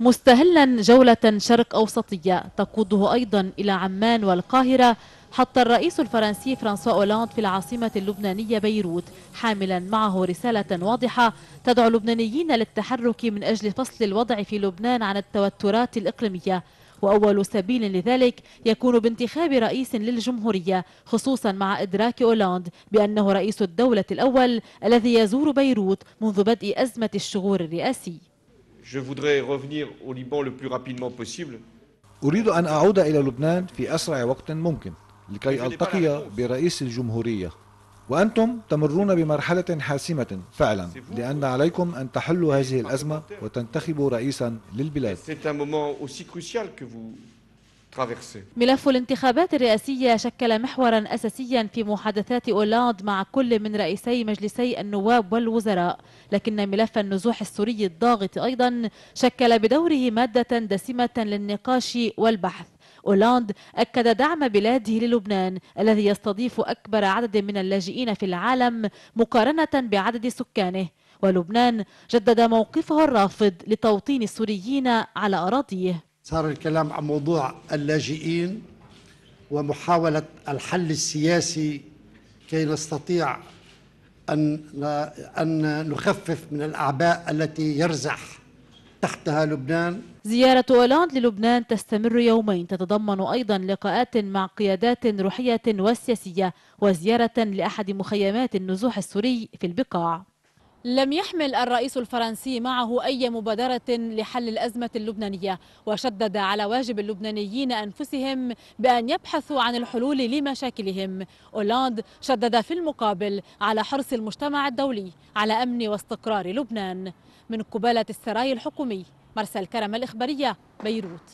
مستهلا جولة شرق أوسطية تقوده أيضا إلى عمان والقاهرة حتى الرئيس الفرنسي فرانسوا أولاند في العاصمة اللبنانية بيروت حاملا معه رسالة واضحة تدعو اللبنانيين للتحرك من أجل فصل الوضع في لبنان عن التوترات الإقليمية وأول سبيل لذلك يكون بانتخاب رئيس للجمهورية خصوصا مع إدراك أولاند بأنه رئيس الدولة الأول الذي يزور بيروت منذ بدء أزمة الشغور الرئاسي Je voudrais revenir au Liban le plus rapidement possible. أريد أن أعود إلى لبنان في أسرع وقت ممكن لكي ألتقي برئيس الجمهورية وأنتم تمرون بمرحلة حاسمة فعلا لأن عليكم أن تحلوا هذه الأزمة وتنتخبوا رئيسا للبلاد ملف الانتخابات الرئاسية شكل محورا أساسيا في محادثات أولاند مع كل من رئيسي مجلسي النواب والوزراء لكن ملف النزوح السوري الضاغط أيضا شكل بدوره مادة دسمة للنقاش والبحث أولاند أكد دعم بلاده للبنان الذي يستضيف أكبر عدد من اللاجئين في العالم مقارنة بعدد سكانه ولبنان جدد موقفه الرافض لتوطين السوريين على أراضيه صار الكلام عن موضوع اللاجئين ومحاولة الحل السياسي كي نستطيع أن أن نخفف من الأعباء التي يرزح تحتها لبنان زيارة أولاند للبنان تستمر يومين تتضمن أيضا لقاءات مع قيادات روحية وسياسية وزيارة لأحد مخيمات النزوح السوري في البقاع لم يحمل الرئيس الفرنسي معه أي مبادرة لحل الأزمة اللبنانية وشدد على واجب اللبنانيين أنفسهم بأن يبحثوا عن الحلول لمشاكلهم أولاند شدد في المقابل على حرص المجتمع الدولي على أمن واستقرار لبنان من قبالة السراي الحكومي مرسى الكرم الإخبارية بيروت